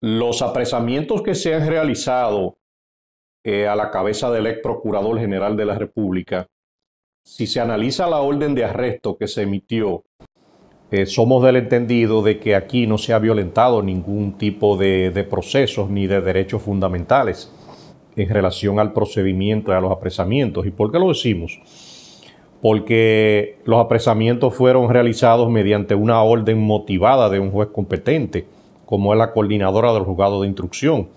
Los apresamientos que se han realizado eh, a la cabeza del ex procurador general de la República, si se analiza la orden de arresto que se emitió, eh, somos del entendido de que aquí no se ha violentado ningún tipo de, de procesos ni de derechos fundamentales en relación al procedimiento y a los apresamientos. ¿Y por qué lo decimos? Porque los apresamientos fueron realizados mediante una orden motivada de un juez competente como es la coordinadora del juzgado de instrucción.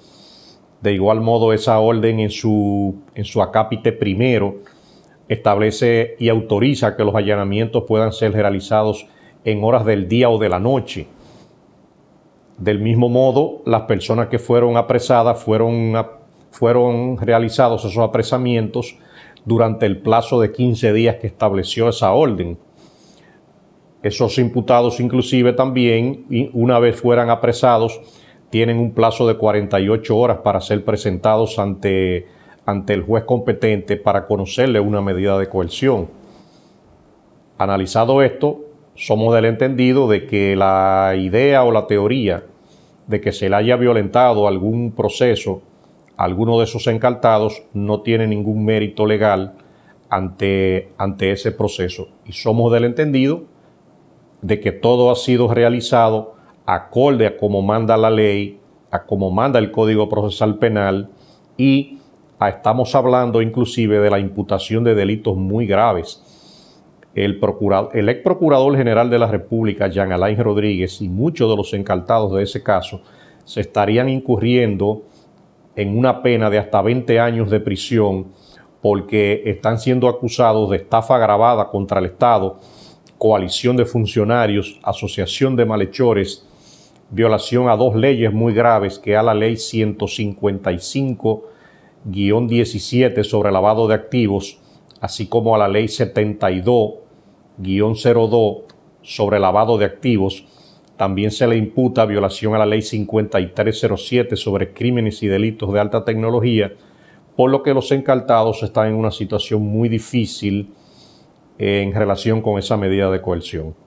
De igual modo, esa orden en su, en su acápite primero establece y autoriza que los allanamientos puedan ser realizados en horas del día o de la noche. Del mismo modo, las personas que fueron apresadas fueron, fueron realizados esos apresamientos durante el plazo de 15 días que estableció esa orden, esos imputados inclusive también, una vez fueran apresados, tienen un plazo de 48 horas para ser presentados ante, ante el juez competente para conocerle una medida de coerción. Analizado esto, somos del entendido de que la idea o la teoría de que se le haya violentado algún proceso alguno de esos encartados no tiene ningún mérito legal ante, ante ese proceso. Y somos del entendido de que todo ha sido realizado acorde a como manda la ley, a como manda el Código Procesal Penal y estamos hablando inclusive de la imputación de delitos muy graves. El, procurador, el ex procurador general de la República, Jean Alain Rodríguez, y muchos de los encartados de ese caso se estarían incurriendo en una pena de hasta 20 años de prisión porque están siendo acusados de estafa agravada contra el Estado coalición de funcionarios, asociación de malhechores, violación a dos leyes muy graves, que a la ley 155-17 sobre lavado de activos, así como a la ley 72-02 sobre lavado de activos. También se le imputa violación a la ley 5307 sobre crímenes y delitos de alta tecnología, por lo que los encartados están en una situación muy difícil en relación con esa medida de coerción.